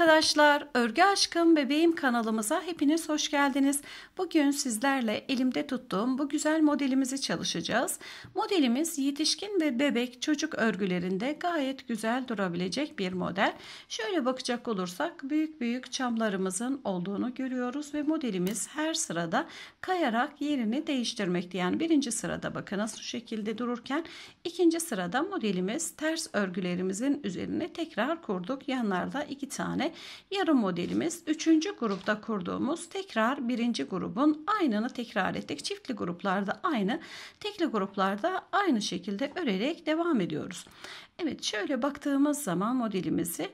arkadaşlar, Örgü Aşkım Bebeğim kanalımıza hepiniz hoş geldiniz. Bugün sizlerle elimde tuttuğum bu güzel modelimizi çalışacağız. Modelimiz yetişkin ve bebek çocuk örgülerinde gayet güzel durabilecek bir model. Şöyle bakacak olursak büyük büyük çamlarımızın olduğunu görüyoruz ve modelimiz her sırada kayarak yerini değiştirmekte. Yani birinci sırada bakınız şu şekilde dururken ikinci sırada modelimiz ters örgülerimizin üzerine tekrar kurduk. Yanlarda iki tane şekilde yarı modelimiz üçüncü grupta kurduğumuz tekrar birinci grubun aynını tekrar ettik. Çiftli gruplarda aynı, tekli gruplarda aynı şekilde örerek devam ediyoruz. Evet şöyle baktığımız zaman modelimizi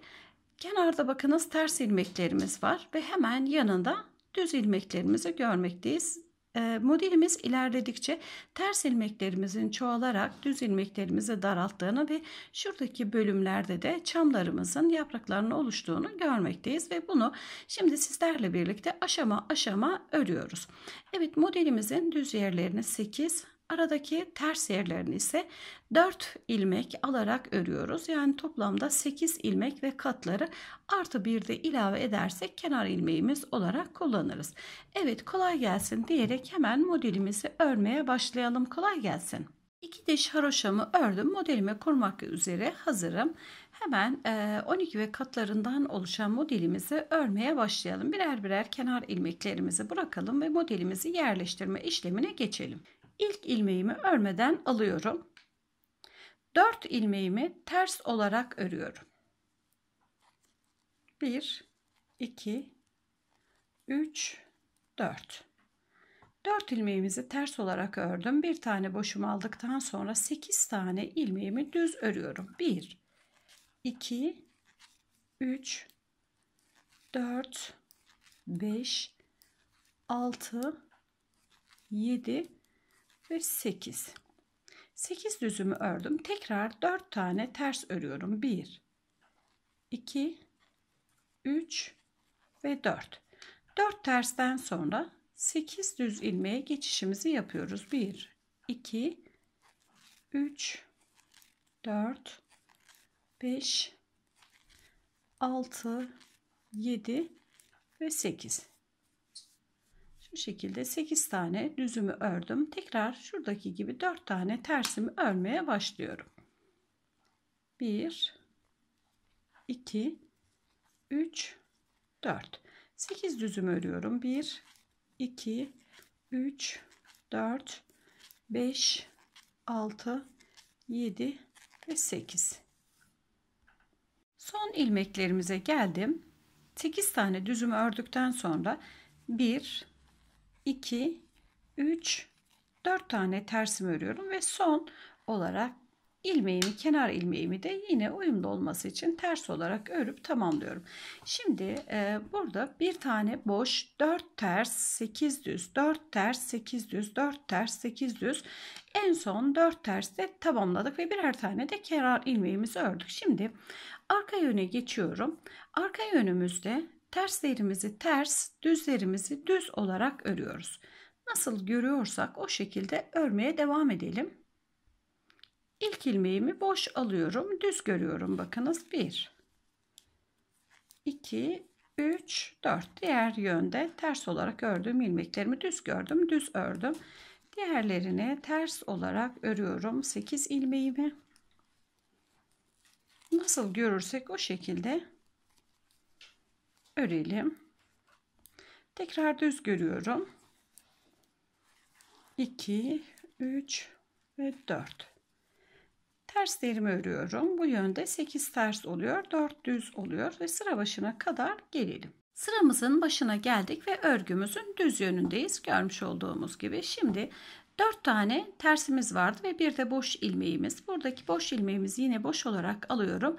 kenarda bakınız ters ilmeklerimiz var ve hemen yanında düz ilmeklerimizi görmekteyiz. Ee, modelimiz ilerledikçe ters ilmeklerimizin çoğalarak düz ilmeklerimizi daralttığını ve şuradaki bölümlerde de çamlarımızın yapraklarının oluştuğunu görmekteyiz ve bunu şimdi sizlerle birlikte aşama aşama örüyoruz. Evet modelimizin düz yerlerini 8 Aradaki ters yerlerini ise 4 ilmek alarak örüyoruz. Yani toplamda 8 ilmek ve katları artı bir de ilave edersek kenar ilmeğimiz olarak kullanırız. Evet kolay gelsin diyerek hemen modelimizi örmeye başlayalım. Kolay gelsin. 2 diş haroşamı ördüm. Modelime kurmak üzere hazırım. Hemen 12 ve katlarından oluşan modelimizi örmeye başlayalım. Birer birer kenar ilmeklerimizi bırakalım ve modelimizi yerleştirme işlemine geçelim ilk ilmeğimi örmeden alıyorum. 4 ilmeğimi ters olarak örüyorum. 1 2 3 4 4 ilmeğimizi ters olarak ördüm. Bir tane boşum aldıktan sonra 8 tane ilmeğimi düz örüyorum. 1 2 3 4 5 6 7 ve 8. 8 düzümü ördüm. Tekrar 4 tane ters örüyorum. 1, 2, 3 ve 4. 4 tersten sonra 8 düz ilmeğe geçişimizi yapıyoruz. 1, 2, 3, 4, 5, 6, 7 ve 8. Şu şekilde 8 tane düzümü ördüm. Tekrar şuradaki gibi 4 tane tersimi örmeye başlıyorum. 1 2 3 4 8 düzüm örüyorum. 1 2 3 4 5 6 7 ve 8 son ilmeklerimize geldim 8 tane düzümü ördükten sonra 1 2, 3, 4 tane tersimi örüyorum ve son olarak ilmeğimi kenar ilmeğimi de yine uyumlu olması için ters olarak örüp tamamlıyorum. Şimdi e, burada bir tane boş 4 ters 8 düz 4 ters 8 düz 4 ters 8 düz en son 4 ters de tamamladık ve birer tane de kenar ilmeğimizi ördük. Şimdi arka yöne geçiyorum. Arka yönümüzde Terslerimizi ters, düzlerimizi düz olarak örüyoruz. Nasıl görüyorsak o şekilde örmeye devam edelim. İlk ilmeğimi boş alıyorum. Düz görüyorum. Bakınız 1 2 3 4 diğer yönde ters olarak ördüğüm ilmeklerimi düz gördüm. Düz ördüm. Diğerlerini ters olarak örüyorum. 8 ilmeğimi nasıl görürsek o şekilde örelim. Tekrar düz görüyorum. 2, 3 ve 4. Terslerimi örüyorum. Bu yönde 8 ters oluyor. 4 düz oluyor ve sıra başına kadar gelelim. Sıramızın başına geldik ve örgümüzün düz yönündeyiz. Görmüş olduğumuz gibi. Şimdi 4 tane tersimiz vardı ve bir de boş ilmeğimiz. Buradaki boş ilmeğimizi yine boş olarak alıyorum.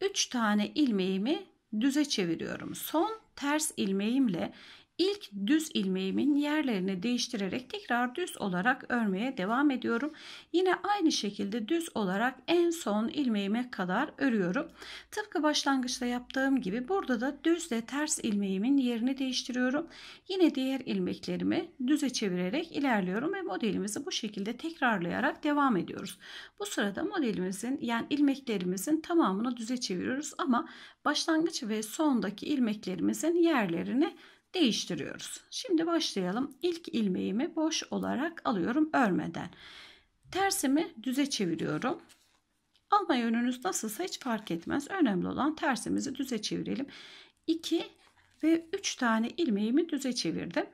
3 tane ilmeğimi düze çeviriyorum. Son ters ilmeğimle İlk düz ilmeğimin yerlerini değiştirerek tekrar düz olarak örmeye devam ediyorum. Yine aynı şekilde düz olarak en son ilmeğime kadar örüyorum. Tıpkı başlangıçta yaptığım gibi burada da düzle ters ilmeğimin yerini değiştiriyorum. Yine diğer ilmeklerimi düze çevirerek ilerliyorum ve modelimizi bu şekilde tekrarlayarak devam ediyoruz. Bu sırada modelimizin yani ilmeklerimizin tamamını düze çeviriyoruz ama başlangıç ve sondaki ilmeklerimizin yerlerini değiştiriyoruz. Şimdi başlayalım. İlk ilmeğimi boş olarak alıyorum örmeden. Tersimi düze çeviriyorum. Alma yönünüz nasılsa hiç fark etmez. Önemli olan tersimizi düze çevirelim. 2 ve 3 tane ilmeğimi düze çevirdim.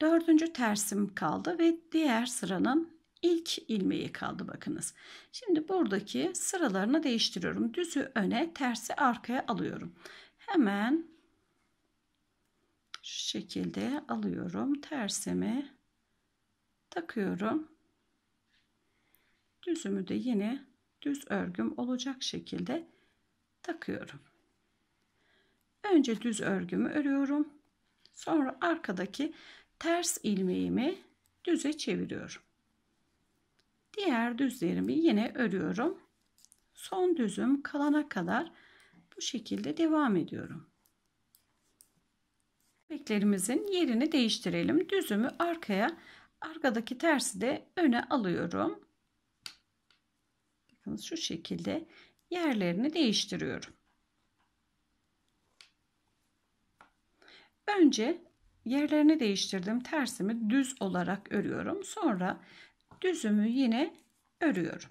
Dördüncü tersim kaldı ve diğer sıranın ilk ilmeği kaldı bakınız. Şimdi buradaki sıralarını değiştiriyorum. Düzü öne tersi arkaya alıyorum. Hemen şu şekilde alıyorum tersimi takıyorum düzümü de yine düz örgüm olacak şekilde takıyorum önce düz örgümü örüyorum sonra arkadaki ters ilmeğimi düze çeviriyorum diğer düzlerimi yine örüyorum son düzüm kalana kadar bu şekilde devam ediyorum Kemiklerimizin yerini değiştirelim. Düzümü arkaya, arkadaki tersi de öne alıyorum. Bakın şu şekilde yerlerini değiştiriyorum. Önce yerlerini değiştirdim. Tersimi düz olarak örüyorum. Sonra düzümü yine örüyorum.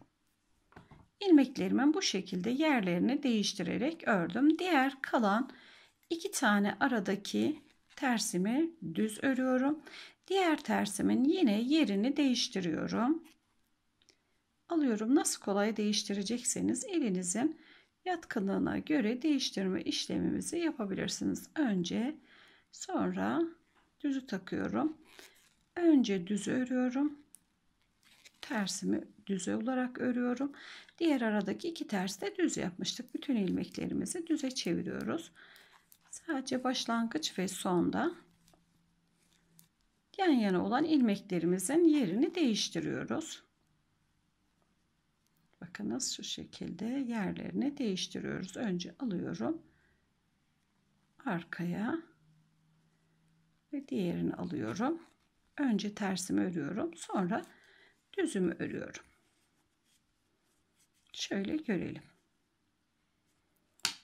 İlmeklerimin bu şekilde yerlerini değiştirerek ördüm. Diğer kalan iki tane aradaki tersimi düz örüyorum. Diğer tersimin yine yerini değiştiriyorum. Alıyorum. Nasıl kolay değiştirecekseniz elinizin yatkınlığına göre değiştirme işlemimizi yapabilirsiniz. Önce sonra düzü takıyorum. Önce düz örüyorum. Tersimi düz olarak örüyorum. Diğer aradaki iki ters de düz yapmıştık. Bütün ilmeklerimizi düze çeviriyoruz. Sadece başlangıç ve sonda yan yana olan ilmeklerimizin yerini değiştiriyoruz. Bakınız şu şekilde yerlerini değiştiriyoruz. Önce alıyorum. Arkaya ve diğerini alıyorum. Önce tersimi örüyorum. Sonra düzümü örüyorum. Şöyle görelim.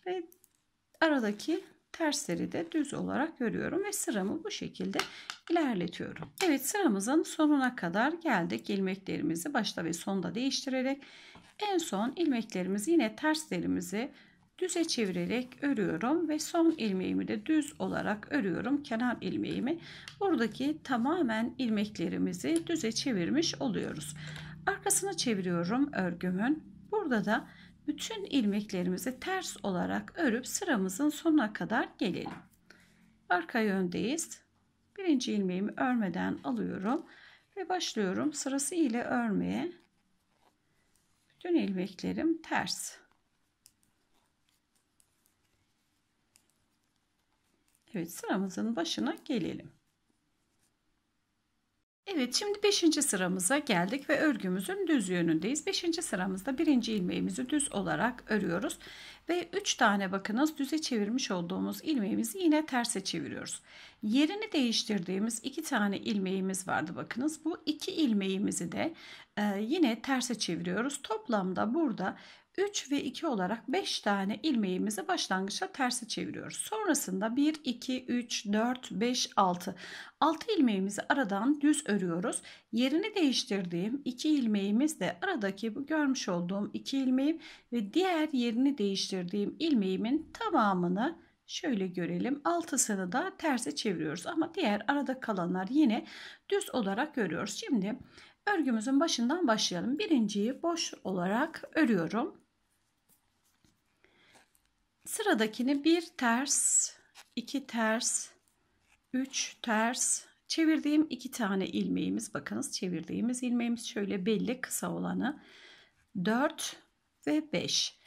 Ve aradaki tersleri de düz olarak görüyorum ve sıramı bu şekilde ilerletiyorum. Evet sıramızın sonuna kadar geldik. İlmeklerimizi başta ve sonda değiştirerek en son ilmeklerimizi yine terslerimizi düze çevirerek örüyorum ve son ilmeğimi de düz olarak örüyorum kenar ilmeğimi buradaki tamamen ilmeklerimizi düze çevirmiş oluyoruz arkasını çeviriyorum örgümün burada da bütün ilmeklerimizi ters olarak örüp sıramızın sonuna kadar gelelim. Arka yöndeyiz. Birinci ilmeğimi örmeden alıyorum ve başlıyorum sırası ile örmeye. Bütün ilmeklerim ters. Evet sıramızın başına gelelim. Evet şimdi 5. sıramıza geldik ve örgümüzün düz yönündeyiz. 5. sıramızda birinci ilmeğimizi düz olarak örüyoruz. Ve 3 tane bakınız düze çevirmiş olduğumuz ilmeğimizi yine terse çeviriyoruz. Yerini değiştirdiğimiz 2 tane ilmeğimiz vardı bakınız. Bu 2 ilmeğimizi de e, yine terse çeviriyoruz. Toplamda burada 3 ve 2 olarak 5 tane ilmeğimizi başlangıçta terse çeviriyoruz. Sonrasında 1, 2, 3, 4, 5, 6. 6 ilmeğimizi aradan düz örüyoruz. Yerini değiştirdiğim 2 ilmeğimiz de aradaki bu görmüş olduğum 2 ilmeğim ve diğer yerini değiştirdiğim ilmeğimin tamamını şöyle görelim. 6'sını da terse çeviriyoruz ama diğer arada kalanlar yine düz olarak örüyoruz. Şimdi örgümüzün başından başlayalım. Birinciyi boş olarak örüyorum. Sıradakini bir ters, iki ters, üç ters çevirdiğim iki tane ilmeğimiz. Bakınız çevirdiğimiz ilmeğimiz şöyle belli kısa olanı. 4 ve 5.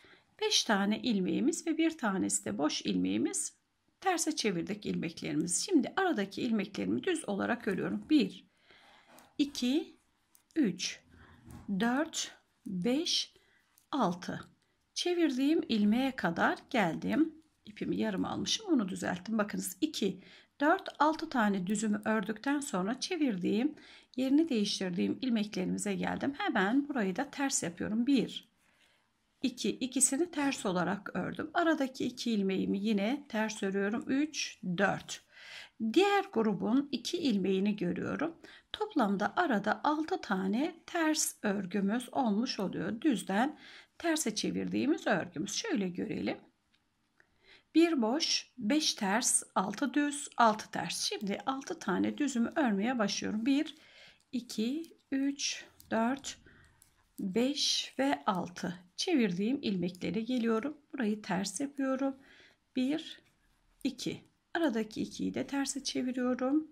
5 tane ilmeğimiz ve bir tanesi de boş ilmeğimiz. Terse çevirdik ilmeklerimizi. Şimdi aradaki ilmeklerimi düz olarak örüyorum. 1 2 3 4 5 6 çevirdiğim ilmeğe kadar geldim. İpimi yarım almışım onu düzelttim. Bakınız 2, 4, 6 tane düzümü ördükten sonra çevirdiğim yerini değiştirdiğim ilmeklerimize geldim. Hemen burayı da ters yapıyorum. 1, 2, ikisini ters olarak ördüm. Aradaki 2 ilmeğimi yine ters örüyorum. 3, 4. Diğer grubun 2 ilmeğini görüyorum. Toplamda arada 6 tane ters örgümüz olmuş oluyor. Düzden terse çevirdiğimiz örgümüz. Şöyle görelim. 1 boş, 5 ters, 6 düz, 6 ters. Şimdi 6 tane düzümü örmeye başlıyorum. 1, 2, 3, 4, 5 ve 6. Çevirdiğim ilmeklere geliyorum. Burayı ters yapıyorum. 1, 2. Aradaki 2'yi de terse çeviriyorum.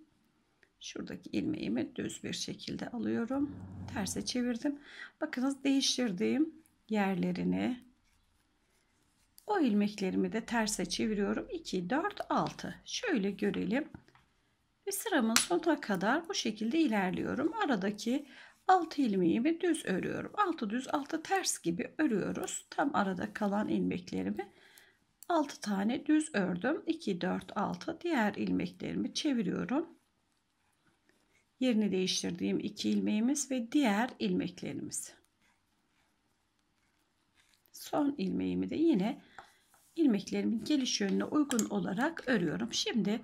Şuradaki ilmeğimi düz bir şekilde alıyorum. Terse çevirdim. Bakınız değiştirdiğim yerlerini o ilmeklerimi de terse çeviriyorum. 2, 4, 6. Şöyle görelim. Ve sıramın sonuna kadar bu şekilde ilerliyorum. Aradaki 6 ilmeğimi düz örüyorum. 6 düz 6 ters gibi örüyoruz. Tam arada kalan ilmeklerimi 6 tane düz ördüm. 2, 4, 6 diğer ilmeklerimi çeviriyorum. Yerini değiştirdiğim 2 ilmeğimiz ve diğer ilmeklerimiz. Son ilmeğimi de yine ilmeklerimin geliş yönüne uygun olarak örüyorum. Şimdi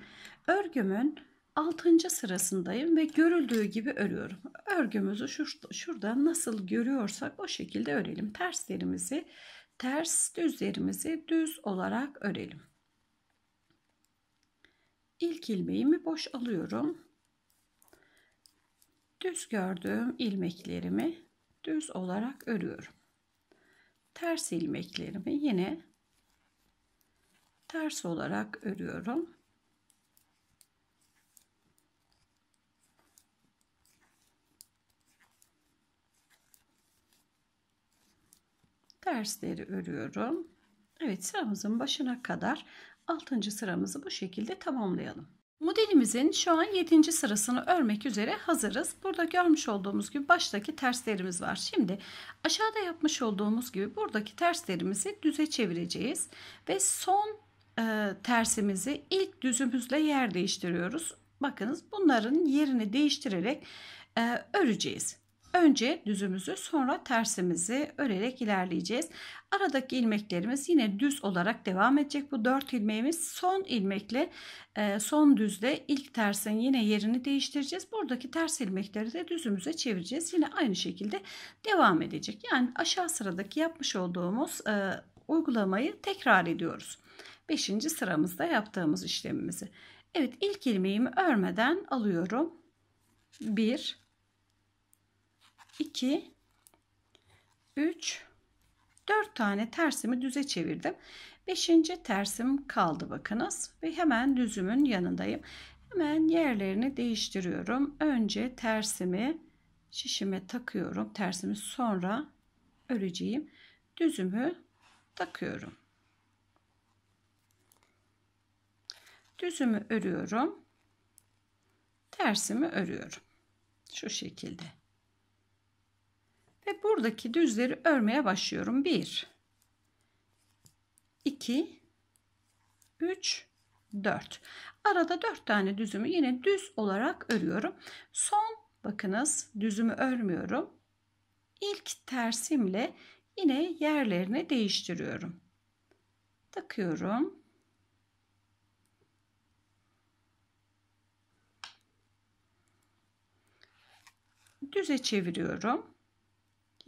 örgümün 6. sırasındayım ve görüldüğü gibi örüyorum. Örgümüzü şurada, şurada nasıl görüyorsak o şekilde örelim. Terslerimizi ters, düzlerimizi düz olarak örelim. İlk ilmeğimi boş alıyorum. Düz gördüğüm ilmeklerimi düz olarak örüyorum ters ilmeklerimi yine ters olarak örüyorum. Tersleri örüyorum. Evet sıramızın başına kadar 6. sıramızı bu şekilde tamamlayalım. Modelimizin şu an 7. sırasını örmek üzere hazırız. Burada görmüş olduğumuz gibi baştaki terslerimiz var. Şimdi aşağıda yapmış olduğumuz gibi buradaki terslerimizi düze çevireceğiz. Ve son e, tersimizi ilk düzümüzle yer değiştiriyoruz. Bakınız bunların yerini değiştirerek e, öreceğiz. Önce düzümüzü sonra tersimizi örerek ilerleyeceğiz. Aradaki ilmeklerimiz yine düz olarak devam edecek. Bu 4 ilmeğimiz son ilmekle e, son düzle, ilk tersin yine yerini değiştireceğiz. Buradaki ters ilmekleri de düzümüze çevireceğiz. Yine aynı şekilde devam edecek. Yani aşağı sıradaki yapmış olduğumuz e, uygulamayı tekrar ediyoruz. 5. sıramızda yaptığımız işlemimizi. Evet ilk ilmeğimi örmeden alıyorum. 1 2 3 4 tane tersimi düze çevirdim. 5. tersim kaldı bakınız ve hemen düzümün yanındayım. Hemen yerlerini değiştiriyorum. Önce tersimi şişime takıyorum. Tersimi sonra öreceğim. Düzümü takıyorum. Düzümü örüyorum. Tersimi örüyorum. Şu şekilde. Ve buradaki düzleri örmeye başlıyorum. 1 2 3 4. Arada 4 tane düzümü yine düz olarak örüyorum. Son bakınız düzümü örmüyorum. İlk tersimle yine yerlerini değiştiriyorum. Takıyorum. Düze çeviriyorum.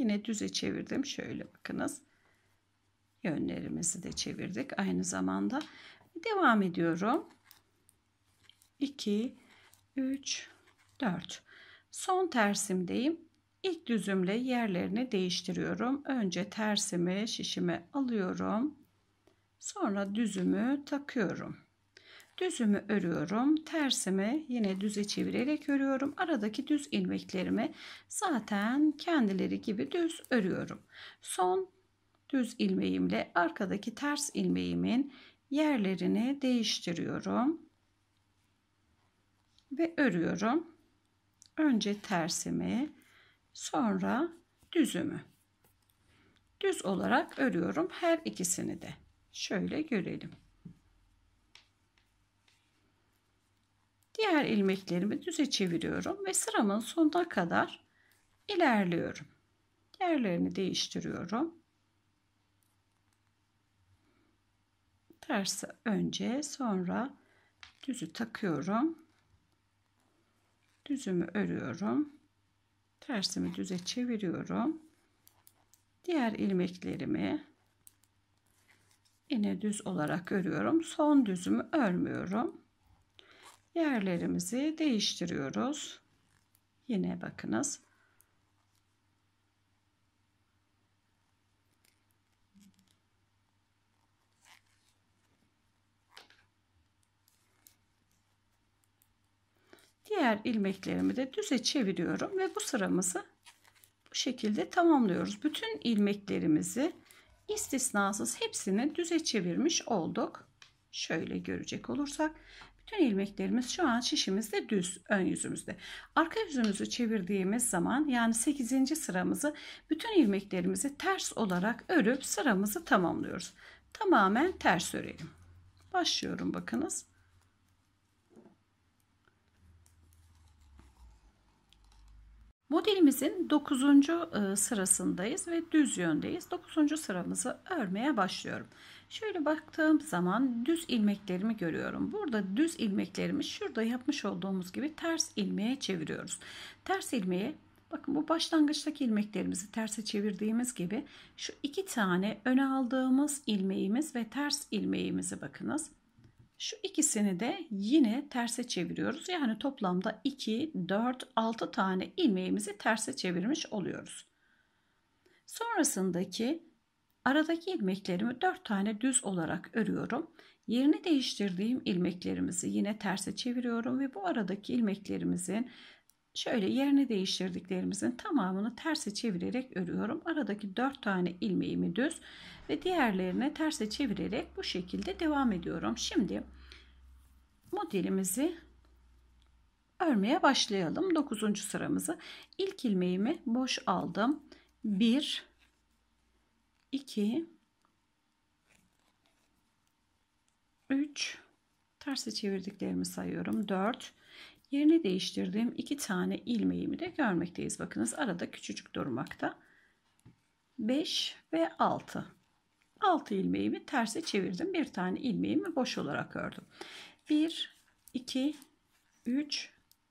Yine düze çevirdim. Şöyle bakınız. Yönlerimizi de çevirdik. Aynı zamanda devam ediyorum. 2, 3, 4. Son tersimdeyim. İlk düzümle yerlerini değiştiriyorum. Önce tersimi şişime alıyorum. Sonra düzümü takıyorum. Düzümü örüyorum. Tersimi yine düze çevirerek örüyorum. Aradaki düz ilmeklerimi zaten kendileri gibi düz örüyorum. Son düz ilmeğimle arkadaki ters ilmeğimin yerlerini değiştiriyorum. Ve örüyorum. Önce tersimi, sonra düzümü. Düz olarak örüyorum her ikisini de. Şöyle görelim. Diğer ilmeklerimi düze çeviriyorum ve sıramın sonuna kadar ilerliyorum. Yerlerini değiştiriyorum. Tersi önce sonra düzü takıyorum. Düzümü örüyorum. Tersimi düze çeviriyorum. Diğer ilmeklerimi yine düz olarak örüyorum. Son düzümü örmüyorum yerlerimizi değiştiriyoruz. Yine bakınız. Diğer ilmeklerimi de düze çeviriyorum ve bu sıramızı bu şekilde tamamlıyoruz. Bütün ilmeklerimizi istisnasız hepsini düze çevirmiş olduk. Şöyle görecek olursak bütün ilmeklerimiz şu an şişimizde düz ön yüzümüzde. Arka yüzümüzü çevirdiğimiz zaman yani 8. sıramızı bütün ilmeklerimizi ters olarak örüp sıramızı tamamlıyoruz. Tamamen ters örelim. Başlıyorum bakınız. Modelimizin 9. E, sırasındayız ve düz yöndeyiz. 9. sıramızı örmeye başlıyorum. Şöyle baktığım zaman düz ilmeklerimi görüyorum. Burada düz ilmeklerimi şurada yapmış olduğumuz gibi ters ilmeğe çeviriyoruz. Ters ilmeği, bakın bu başlangıçtaki ilmeklerimizi terse çevirdiğimiz gibi şu iki tane öne aldığımız ilmeğimiz ve ters ilmeğimizi bakınız şu ikisini de yine terse çeviriyoruz. Yani toplamda 2, 4, 6 tane ilmeğimizi terse çevirmiş oluyoruz. Sonrasındaki aradaki ilmeklerimi 4 tane düz olarak örüyorum. Yerini değiştirdiğim ilmeklerimizi yine terse çeviriyorum ve bu aradaki ilmeklerimizin şöyle yerini değiştirdiklerimizin tamamını terse çevirerek örüyorum. Aradaki 4 tane ilmeğimi düz ve diğerlerini terse çevirerek bu şekilde devam ediyorum. Şimdi modelimizi örmeye başlayalım. 9. sıramızı ilk ilmeğimi boş aldım. 1 2 3 terse çevirdiklerimi sayıyorum. 4 Yerine değiştirdiğim iki tane ilmeğimi de görmekteyiz. Bakınız arada küçücük durmakta. 5 ve 6. 6 ilmeğimi terse çevirdim. Bir tane ilmeğimi boş olarak ördüm. 1, 2, 3,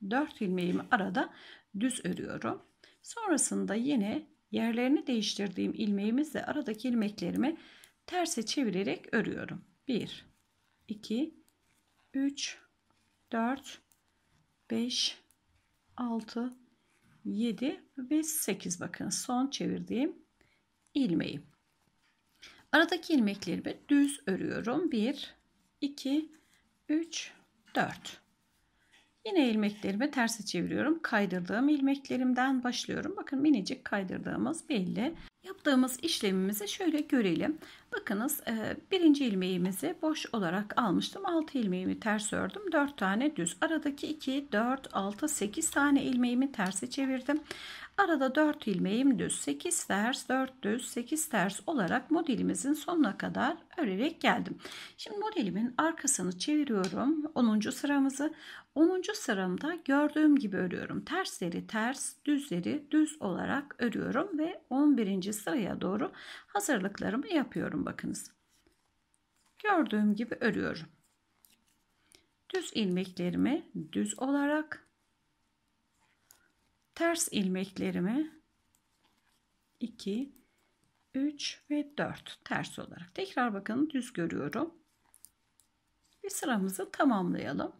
4 ilmeğimi arada düz örüyorum. Sonrasında yine yerlerini değiştirdiğim ilmeğimizle aradaki ilmeklerimi terse çevirerek örüyorum. 1, 2, 3, 4, 5, 6, 7 ve 8 bakın son çevirdiğim ilmeği. Aradaki ilmeklerimi düz örüyorum. 1, 2, 3, 4. Yine ilmeklerimi tersi çeviriyorum. Kaydırdığım ilmeklerimden başlıyorum. Bakın minicik kaydırdığımız belli. Yaptığımız işlemimizi şöyle görelim. Bakınız e, birinci ilmeğimizi boş olarak almıştım. 6 ilmeğimi ters ördüm. 4 tane düz. Aradaki 2, 4, 6, 8 tane ilmeğimi terse çevirdim. Arada 4 ilmeğim düz 8 ters 4 düz 8 ters olarak modelimizin sonuna kadar örerek geldim. Şimdi modelimin arkasını çeviriyorum 10. sıramızı. 10. sıramda gördüğüm gibi örüyorum. Tersleri ters düzleri düz olarak örüyorum ve 11. sıraya doğru hazırlıklarımı yapıyorum bakınız. Gördüğüm gibi örüyorum. Düz ilmeklerimi düz olarak ters ilmeklerimi 2 3 ve 4 ters olarak tekrar bakın düz görüyorum bir sıramızı tamamlayalım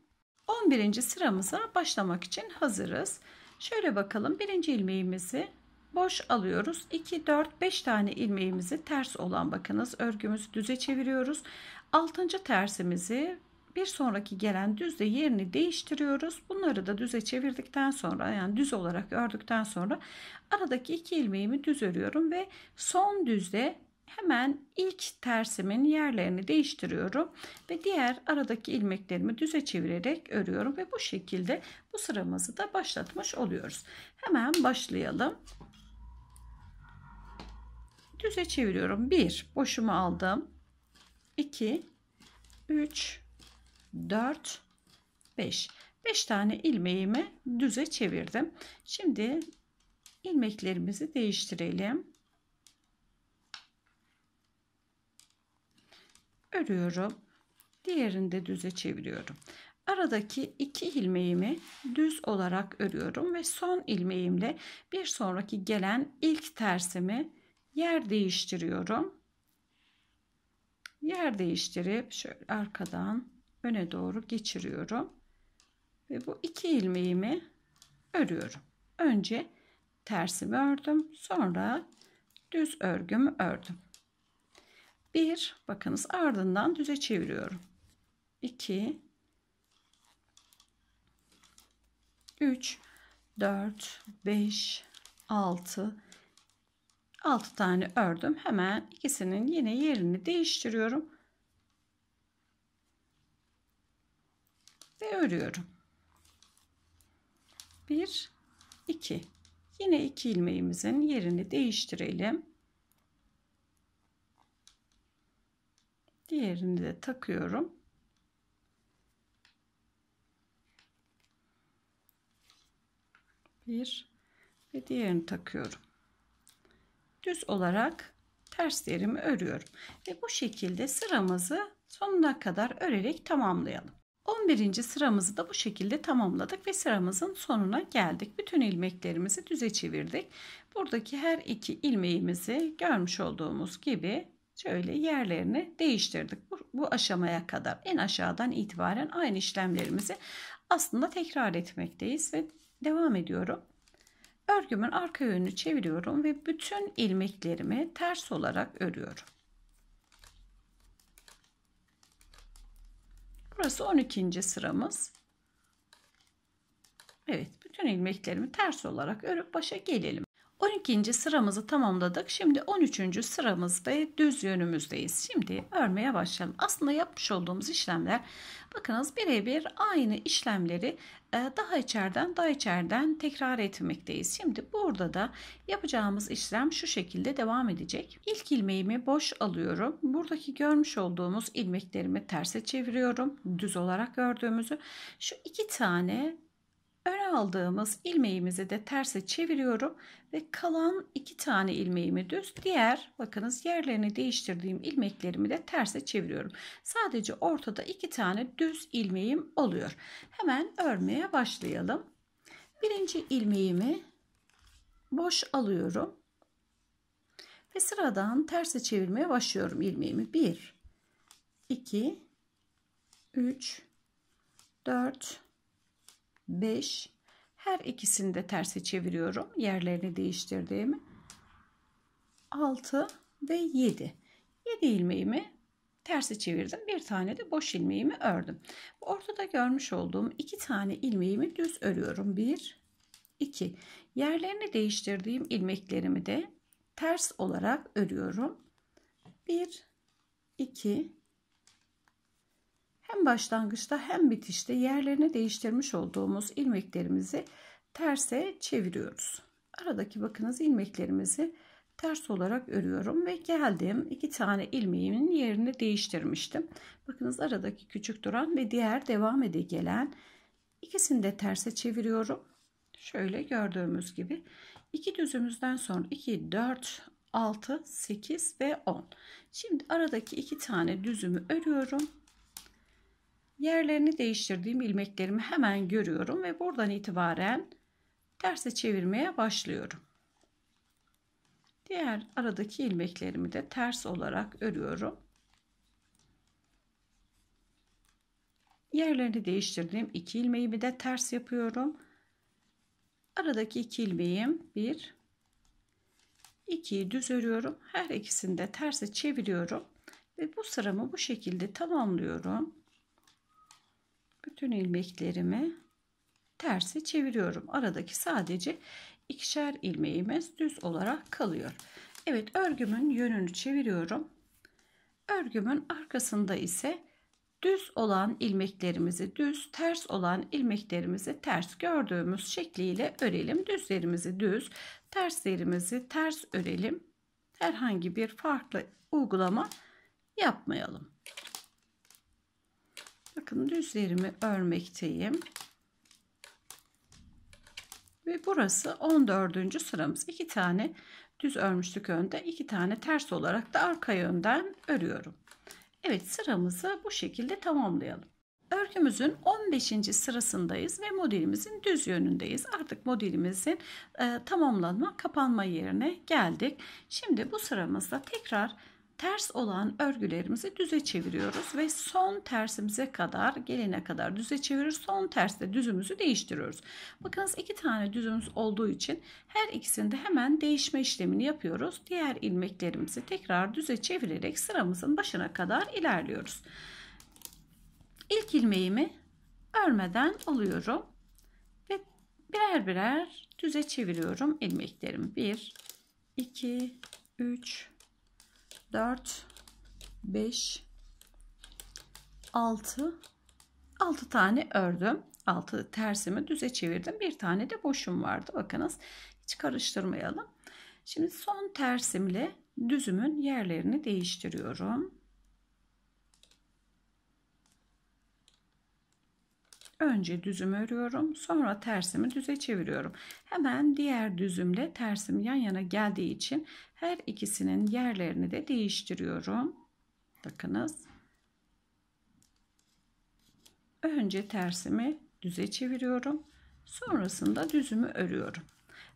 11. sıramıza başlamak için hazırız şöyle bakalım birinci ilmeğimizi boş alıyoruz 2 4 5 tane ilmeğimizi ters olan bakınız örgümüzü düze çeviriyoruz 6. tersimizi bir sonraki gelen düzde yerini değiştiriyoruz. Bunları da düze çevirdikten sonra yani düz olarak ördükten sonra aradaki iki ilmeğimi düz örüyorum ve son düzde hemen ilk tersimin yerlerini değiştiriyorum ve diğer aradaki ilmeklerimi düze çevirerek örüyorum ve bu şekilde bu sıramızı da başlatmış oluyoruz. Hemen başlayalım. Düze çeviriyorum. 1 boşumu aldım. 2 3 4, 5. 5 tane ilmeğimi düze çevirdim. Şimdi ilmeklerimizi değiştirelim. Örüyorum. Diğerini de düze çeviriyorum. Aradaki iki ilmeğimi düz olarak örüyorum ve son ilmeğimle bir sonraki gelen ilk tersimi yer değiştiriyorum. Yer değiştirip şöyle arkadan öne doğru geçiriyorum. Ve bu iki ilmeğimi örüyorum. Önce tersimi ördüm. Sonra düz örgümü ördüm. Bir, bakınız ardından düze çeviriyorum. 2 3 4 5 6 6 tane ördüm. Hemen ikisinin yine yerini değiştiriyorum. ve örüyorum. 1 2 yine 2 ilmeğimizin yerini değiştirelim. Diğerini de takıyorum. Bir ve diğerini takıyorum. Düz olarak terslerimi örüyorum. Ve bu şekilde sıramızı sonuna kadar örerek tamamlayalım. 11. sıramızı da bu şekilde tamamladık ve sıramızın sonuna geldik. Bütün ilmeklerimizi düze çevirdik. Buradaki her iki ilmeğimizi görmüş olduğumuz gibi şöyle yerlerini değiştirdik. Bu, bu aşamaya kadar en aşağıdan itibaren aynı işlemlerimizi aslında tekrar etmekteyiz ve devam ediyorum. Örgümün arka yönünü çeviriyorum ve bütün ilmeklerimi ters olarak örüyorum. Burası 12. sıramız. Evet bütün ilmeklerimi ters olarak örüp başa gelelim. 12. sıramızı tamamladık. Şimdi 13. sıramız ve düz yönümüzdeyiz. Şimdi örmeye başlayalım. Aslında yapmış olduğumuz işlemler bakınız birebir aynı işlemleri e, daha içeriden daha içeriden tekrar etmekteyiz. Şimdi burada da yapacağımız işlem şu şekilde devam edecek. İlk ilmeğimi boş alıyorum. Buradaki görmüş olduğumuz ilmeklerimi terse çeviriyorum. Düz olarak gördüğümüzü. Şu iki tane öne aldığımız ilmeğimizi de terse çeviriyorum ve kalan iki tane ilmeğimi düz diğer bakınız yerlerini değiştirdiğim ilmeklerimi de terse çeviriyorum. Sadece ortada iki tane düz ilmeğim oluyor. Hemen örmeye başlayalım. Birinci ilmeğimi boş alıyorum ve sıradan terse çevirmeye başlıyorum ilmeğimi 1 2 3 4 5. Her ikisini de terse çeviriyorum. Yerlerini değiştirdiğimi. 6 ve 7. 7 ilmeğimi tersi çevirdim. Bir tane de boş ilmeğimi ördüm. Ortada görmüş olduğum iki tane ilmeğimi düz örüyorum. 1 2. Yerlerini değiştirdiğim ilmeklerimi de ters olarak örüyorum. 1 2 hem başlangıçta hem bitişte yerlerini değiştirmiş olduğumuz ilmeklerimizi terse çeviriyoruz. Aradaki bakınız ilmeklerimizi ters olarak örüyorum ve geldim iki tane ilmeğimin yerini değiştirmiştim. Bakınız aradaki küçük duran ve diğer devam ede gelen ikisini de terse çeviriyorum. Şöyle gördüğümüz gibi iki düzümüzden sonra 2 4 6 8 ve 10. Şimdi aradaki iki tane düzümü örüyorum yerlerini değiştirdiğim ilmeklerimi hemen görüyorum ve buradan itibaren terse çevirmeye başlıyorum. Diğer aradaki ilmeklerimi de ters olarak örüyorum. Yerlerini değiştirdiğim iki ilmeğimi de ters yapıyorum. Aradaki iki ilmeğim bir, ikiyi düz örüyorum. Her ikisini de terse çeviriyorum ve bu sıramı bu şekilde tamamlıyorum bütün ilmeklerimi tersi çeviriyorum. Aradaki sadece ikişer ilmeğimiz düz olarak kalıyor. Evet örgümün yönünü çeviriyorum. Örgümün arkasında ise düz olan ilmeklerimizi düz, ters olan ilmeklerimizi ters gördüğümüz şekliyle örelim. Düzlerimizi düz, terslerimizi ters örelim. Herhangi bir farklı uygulama yapmayalım. Bakın düzlerimi örmekteyim. Ve burası 14. sıramız. 2 tane düz örmüştük önde, 2 tane ters olarak da arka yönden örüyorum. Evet sıramızı bu şekilde tamamlayalım. Örgümüzün 15. sırasındayız ve modelimizin düz yönündeyiz. Artık modelimizin e, tamamlanma, kapanma yerine geldik. Şimdi bu sıramızda tekrar Ters olan örgülerimizi düze çeviriyoruz ve son tersimize kadar gelene kadar düze çevirir. Son terste düzümüzü değiştiriyoruz. Bakınız iki tane düzümüz olduğu için her ikisinde hemen değişme işlemini yapıyoruz. Diğer ilmeklerimizi tekrar düze çevirerek sıramızın başına kadar ilerliyoruz. İlk ilmeğimi örmeden alıyorum ve birer birer düze çeviriyorum ilmeklerimi. 1 2 3 4 5 6 6 tane ördüm. 6 tersimi düze çevirdim. Bir tane de boşum vardı. Bakınız hiç karıştırmayalım. Şimdi son tersimle düzümün yerlerini değiştiriyorum. Önce düzümü örüyorum. Sonra tersimi düze çeviriyorum. Hemen diğer düzümle tersim yan yana geldiği için her ikisinin yerlerini de değiştiriyorum. Bakınız. Önce tersimi düze çeviriyorum. Sonrasında düzümü örüyorum.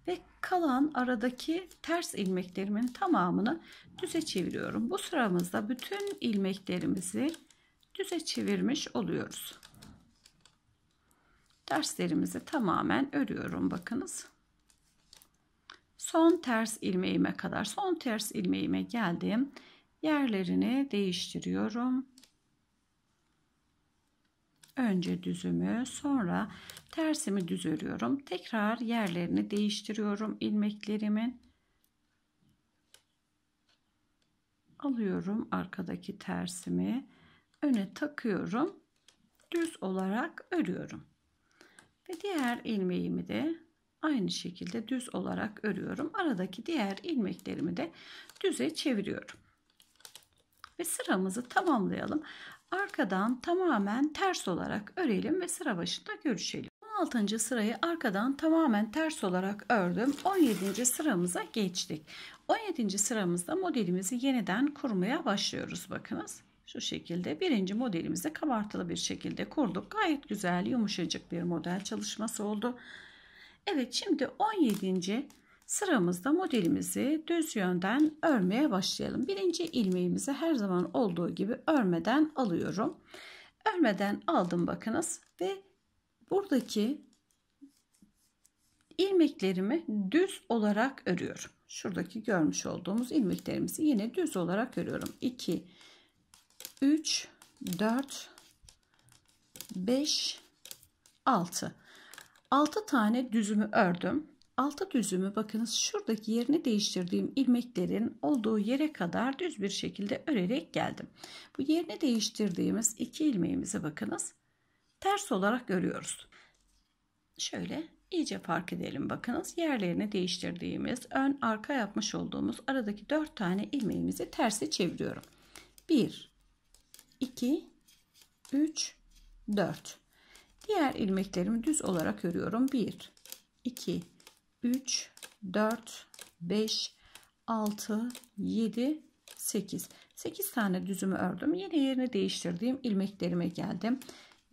Ve kalan aradaki ters ilmeklerimin tamamını düze çeviriyorum. Bu sıramızda bütün ilmeklerimizi düze çevirmiş oluyoruz. Terslerimizi tamamen örüyorum bakınız son ters ilmeğime kadar son ters ilmeğime geldim yerlerini değiştiriyorum önce düzümü sonra tersimi düz örüyorum tekrar yerlerini değiştiriyorum ilmeklerimin alıyorum arkadaki tersimi öne takıyorum düz olarak örüyorum ve diğer ilmeğimi de aynı şekilde düz olarak örüyorum. Aradaki diğer ilmeklerimi de düze çeviriyorum. Ve sıramızı tamamlayalım. Arkadan tamamen ters olarak örelim ve sıra başında görüşelim. 16. sırayı arkadan tamamen ters olarak ördüm. 17. sıramıza geçtik. 17. sıramızda modelimizi yeniden kurmaya başlıyoruz. Bakınız şu şekilde birinci modelimizi kabartılı bir şekilde kurduk. Gayet güzel yumuşacık bir model çalışması oldu. Evet şimdi 17. sıramızda modelimizi düz yönden örmeye başlayalım. Birinci ilmeğimizi her zaman olduğu gibi örmeden alıyorum. Örmeden aldım bakınız ve buradaki ilmeklerimi düz olarak örüyorum. Şuradaki görmüş olduğumuz ilmeklerimizi yine düz olarak örüyorum. 2 3 4 5 6 6 tane düzümü ördüm. 6 düzümü bakınız şuradaki yerini değiştirdiğim ilmeklerin olduğu yere kadar düz bir şekilde örerek geldim. Bu yerini değiştirdiğimiz iki ilmeğimizi bakınız ters olarak örüyoruz. Şöyle iyice fark edelim bakınız yerlerini değiştirdiğimiz ön arka yapmış olduğumuz aradaki 4 tane ilmeğimizi tersi çeviriyorum. 1 2 3 4 Diğer ilmeklerimi düz olarak örüyorum. 1, 2, 3, 4, 5, 6, 7, 8. 8 tane düzümü ördüm. Yine yerini değiştirdiğim ilmeklerime geldim.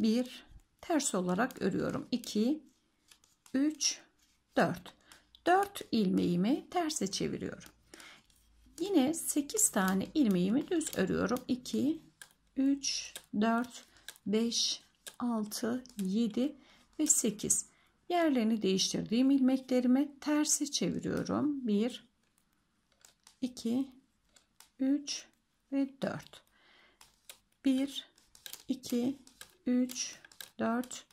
1, ters olarak örüyorum. 2, 3, 4. 4 ilmeğimi terse çeviriyorum. Yine 8 tane ilmeğimi düz örüyorum. 2, 3, 4, 5, 6, 7 ve 8. Yerlerini değiştirdiğim ilmeklerimi tersi çeviriyorum. 1, 2, 3 ve 4. 1, 2, 3, 4,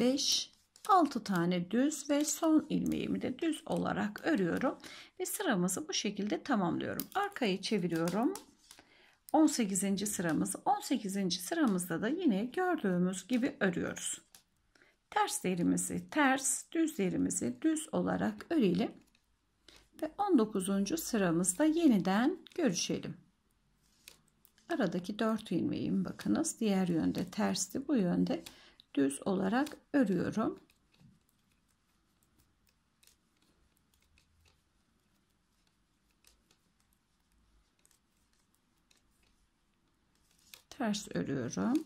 5, 6 tane düz ve son ilmeğimi de düz olarak örüyorum ve sıramızı bu şekilde tamamlıyorum. Arkayı çeviriyorum. 18. sıramız. 18. sıramızda da yine gördüğümüz gibi örüyoruz. Ters ters, düz düz olarak örelim. Ve 19. sıramızda yeniden görüşelim. Aradaki 4 ilmeğim bakınız diğer yönde tersti bu yönde düz olarak örüyorum. ters örüyorum.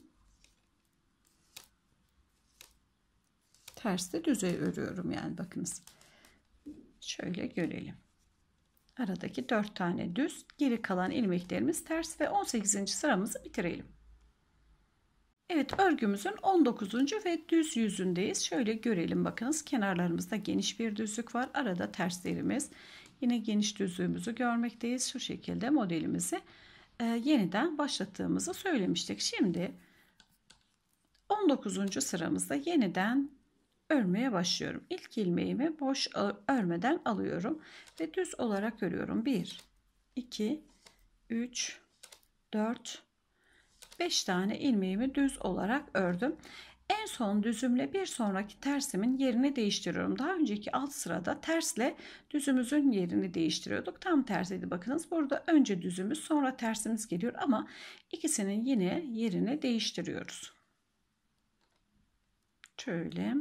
Ters de düzey örüyorum yani bakınız. Şöyle görelim. Aradaki 4 tane düz, geri kalan ilmeklerimiz ters ve 18. sıramızı bitirelim. Evet örgümüzün 19. ve düz yüzündeyiz. Şöyle görelim bakınız kenarlarımızda geniş bir düzlük var. Arada terslerimiz. Yine geniş düzlüğümüzü görmekteyiz. Şu şekilde modelimizi e, yeniden başlattığımızı söylemiştik. Şimdi 19. sıramızda yeniden örmeye başlıyorum. İlk ilmeğimi boş örmeden alıyorum ve düz olarak örüyorum. 1 2 3 4 5 tane ilmeğimi düz olarak ördüm. En son düzümle bir sonraki tersimin yerini değiştiriyorum. Daha önceki alt sırada tersle düzümüzün yerini değiştiriyorduk. Tam tersiydi bakınız. Burada önce düzümüz sonra tersimiz geliyor ama ikisinin yine yerini değiştiriyoruz. Şöyle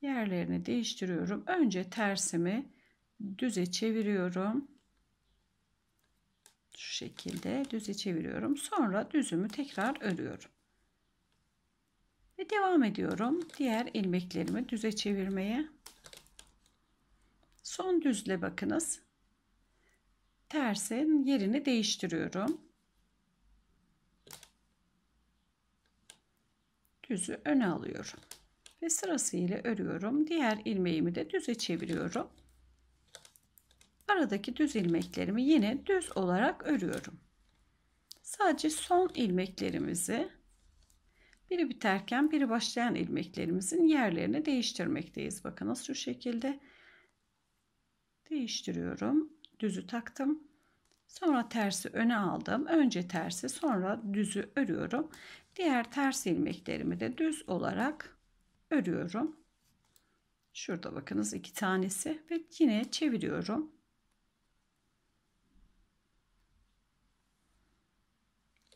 yerlerini değiştiriyorum. Önce tersimi düze çeviriyorum. Şu şekilde düze çeviriyorum. Sonra düzümü tekrar örüyorum. Ve devam ediyorum. Diğer ilmeklerimi düze çevirmeye. Son düzle bakınız. Tersin yerini değiştiriyorum. Düzü öne alıyorum. Ve sırasıyla örüyorum. Diğer ilmeğimi de düze çeviriyorum. Aradaki düz ilmeklerimi yine düz olarak örüyorum. Sadece son ilmeklerimizi biri biterken biri başlayan ilmeklerimizin yerlerini değiştirmekteyiz. Bakınız şu şekilde değiştiriyorum. Düzü taktım. Sonra tersi öne aldım. Önce tersi sonra düzü örüyorum. Diğer ters ilmeklerimi de düz olarak örüyorum. Şurada bakınız iki tanesi ve yine çeviriyorum.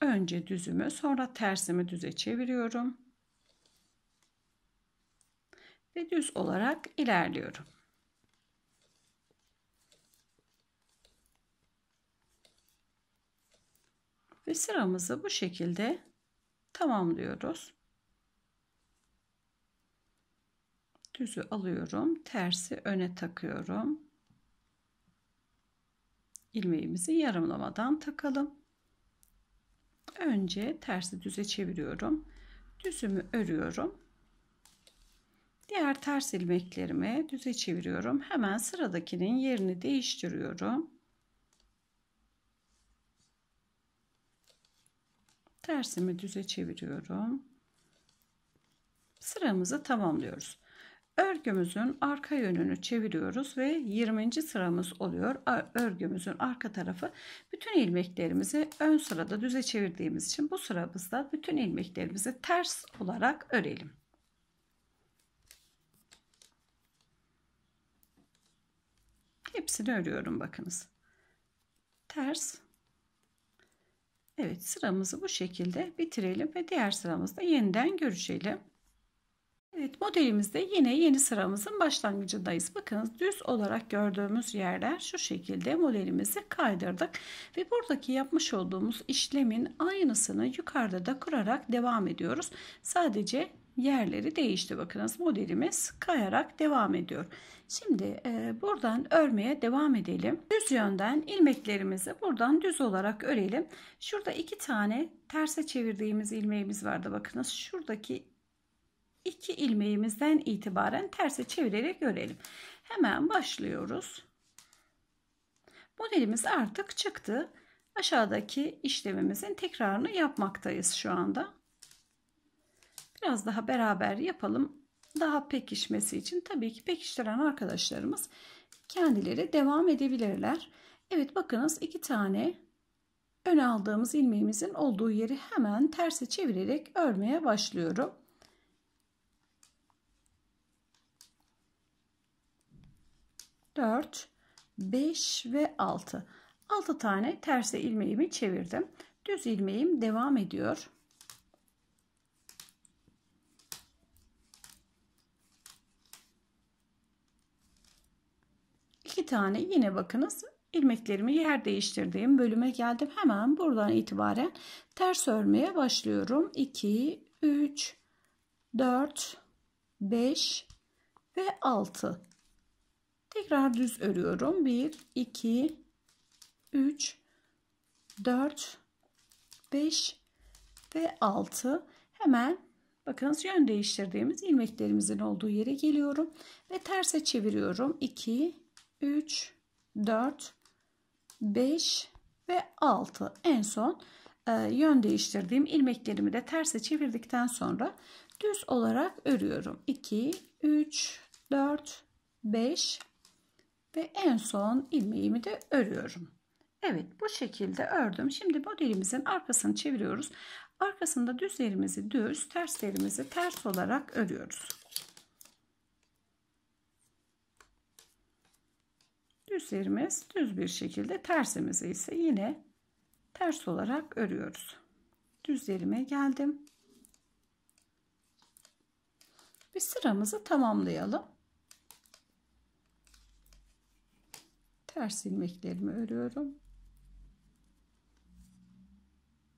Önce düzümü sonra tersimi düze çeviriyorum. Ve düz olarak ilerliyorum. Ve sıramızı bu şekilde tamamlıyoruz. Düzü alıyorum. Tersi öne takıyorum. İlmeğimizi yarımlamadan takalım önce tersi düze çeviriyorum. Düzümü örüyorum. Diğer ters ilmeklerimi düze çeviriyorum. Hemen sıradakinin yerini değiştiriyorum. Tersimi düze çeviriyorum. Sıramızı tamamlıyoruz. Örgümüzün arka yönünü çeviriyoruz ve 20. sıramız oluyor. Örgümüzün arka tarafı bütün ilmeklerimizi ön sırada düze çevirdiğimiz için bu sıramızda bütün ilmeklerimizi ters olarak örelim. Hepsini örüyorum bakınız. Ters. Evet sıramızı bu şekilde bitirelim ve diğer sıramızda yeniden görüşelim. Evet modelimizde yine yeni sıramızın başlangıcındayız. Bakınız düz olarak gördüğümüz yerler şu şekilde modelimizi kaydırdık. Ve buradaki yapmış olduğumuz işlemin aynısını yukarıda da kurarak devam ediyoruz. Sadece yerleri değişti. Bakınız modelimiz kayarak devam ediyor. Şimdi e, buradan örmeye devam edelim. Düz yönden ilmeklerimizi buradan düz olarak örelim. Şurada iki tane terse çevirdiğimiz ilmeğimiz vardı. Bakınız şuradaki iki ilmeğimizden itibaren terse çevirerek örelim. Hemen başlıyoruz. Modelimiz artık çıktı. Aşağıdaki işlemimizin tekrarını yapmaktayız şu anda. Biraz daha beraber yapalım. Daha pekişmesi için tabii ki pekiştiren arkadaşlarımız kendileri devam edebilirler. Evet bakınız iki tane ön aldığımız ilmeğimizin olduğu yeri hemen terse çevirerek örmeye başlıyorum. 4, 5 ve 6. 6 tane terse ilmeğimi çevirdim. Düz ilmeğim devam ediyor. İki tane yine bakınız ilmeklerimi yer değiştirdiğim bölüme geldim. Hemen buradan itibaren ters örmeye başlıyorum. 2, 3, 4, 5 ve 6 Tekrar düz örüyorum. 1, 2, 3, 4, 5 ve 6. Hemen bakınız yön değiştirdiğimiz ilmeklerimizin olduğu yere geliyorum. Ve terse çeviriyorum. 2, 3, 4, 5 ve 6. En son e, yön değiştirdiğim ilmeklerimi de terse çevirdikten sonra düz olarak örüyorum. 2, 3, 4, 5 ve en son ilmeğimi de örüyorum. Evet bu şekilde ördüm. Şimdi modelimizin arkasını çeviriyoruz. Arkasında düzlerimizi düz, terslerimizi ters olarak örüyoruz. Düzlerimiz düz bir şekilde, tersimizi ise yine ters olarak örüyoruz. Düzlerime geldim. Bir sıramızı tamamlayalım. ters ilmeklerimi örüyorum.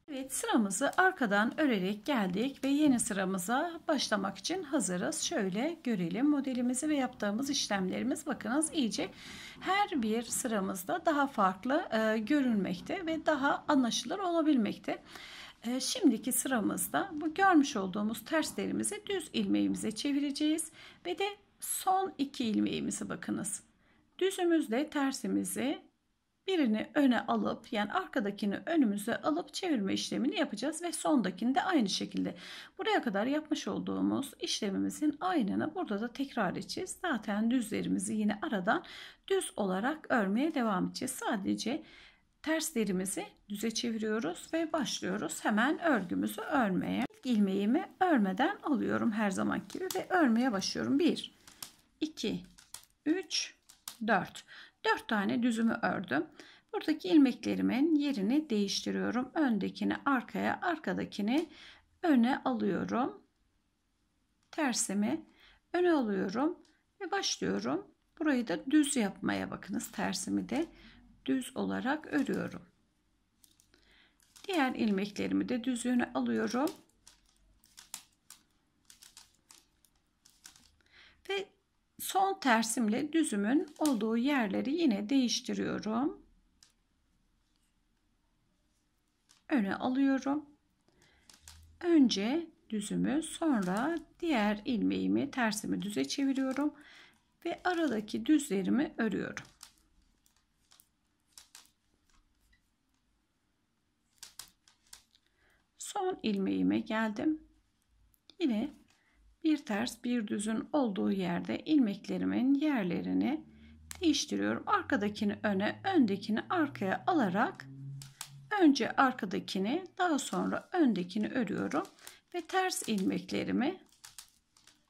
Evet sıramızı arkadan örerek geldik ve yeni sıramıza başlamak için hazırız. Şöyle görelim modelimizi ve yaptığımız işlemlerimiz bakınız iyice her bir sıramızda daha farklı e, görünmekte ve daha anlaşılır olabilmekte. E, şimdiki sıramızda bu görmüş olduğumuz terslerimizi düz ilmeğimize çevireceğiz ve de son iki ilmeğimizi bakınız. Düzümüzle tersimizi birini öne alıp yani arkadakini önümüze alıp çevirme işlemini yapacağız ve sondakini de aynı şekilde. Buraya kadar yapmış olduğumuz işlemimizin aynını burada da tekrar edeceğiz. Zaten düzlerimizi yine aradan düz olarak örmeye devam edeceğiz. Sadece terslerimizi düze çeviriyoruz ve başlıyoruz hemen örgümüzü örmeye. İlk ilmeğimi örmeden alıyorum her zaman gibi ve örmeye başlıyorum. 1 2 3 4. 4 tane düzümü ördüm. Buradaki ilmeklerimin yerini değiştiriyorum. Öndekini arkaya, arkadakini öne alıyorum. Tersimi öne alıyorum ve başlıyorum. Burayı da düz yapmaya bakınız. Tersimi de düz olarak örüyorum. Diğer ilmeklerimi de düzüğüne alıyorum son tersimle düzümün olduğu yerleri yine değiştiriyorum. Öne alıyorum. Önce düzümü sonra diğer ilmeğimi tersimi düze çeviriyorum ve aradaki düzlerimi örüyorum. Son ilmeğime geldim. Yine bir ters bir düzün olduğu yerde ilmeklerimin yerlerini değiştiriyorum. Arkadakini öne, öndekini arkaya alarak önce arkadakini, daha sonra öndekini örüyorum ve ters ilmeklerimi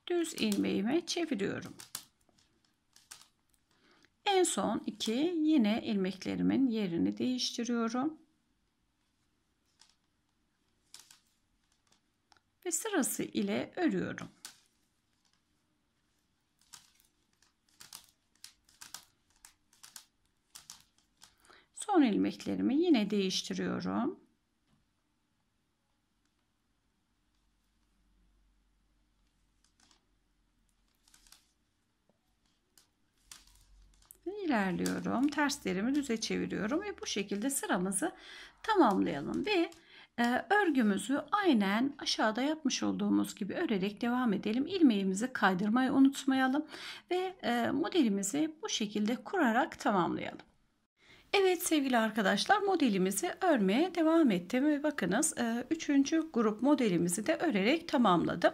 düz ilmeğime çeviriyorum. En son iki yine ilmeklerimin yerini değiştiriyorum. Ve sırası ile örüyorum. Son ilmeklerimi yine değiştiriyorum. ilerliyorum. Terslerimi düze çeviriyorum ve bu şekilde sıramızı tamamlayalım ve e, örgümüzü aynen aşağıda yapmış olduğumuz gibi örerek devam edelim. Ilmeğimizi kaydırmayı unutmayalım ve e, modelimizi bu şekilde kurarak tamamlayalım. Evet sevgili arkadaşlar modelimizi örmeye devam ettim ve bakınız e, üçüncü grup modelimizi de örerek tamamladım.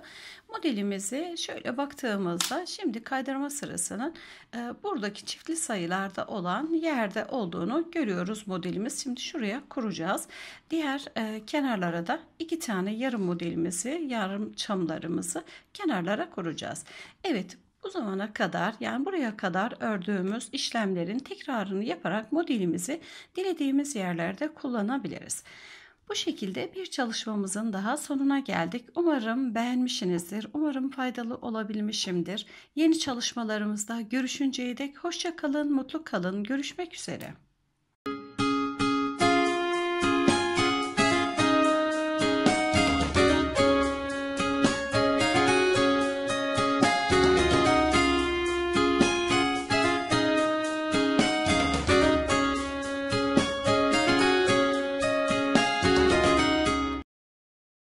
Modelimizi şöyle baktığımızda şimdi kaydırma sırasının e, buradaki çiftli sayılarda olan yerde olduğunu görüyoruz modelimiz. Şimdi şuraya kuracağız. Diğer e, kenarlara da iki tane yarım modelimizi yarım çamlarımızı kenarlara kuracağız. Evet bu zamana kadar yani buraya kadar ördüğümüz işlemlerin tekrarını yaparak modelimizi dilediğimiz yerlerde kullanabiliriz. Bu şekilde bir çalışmamızın daha sonuna geldik. Umarım beğenmişsinizdir. Umarım faydalı olabilmişimdir. Yeni çalışmalarımızda görüşünceye dek hoşça kalın, mutlu kalın. Görüşmek üzere.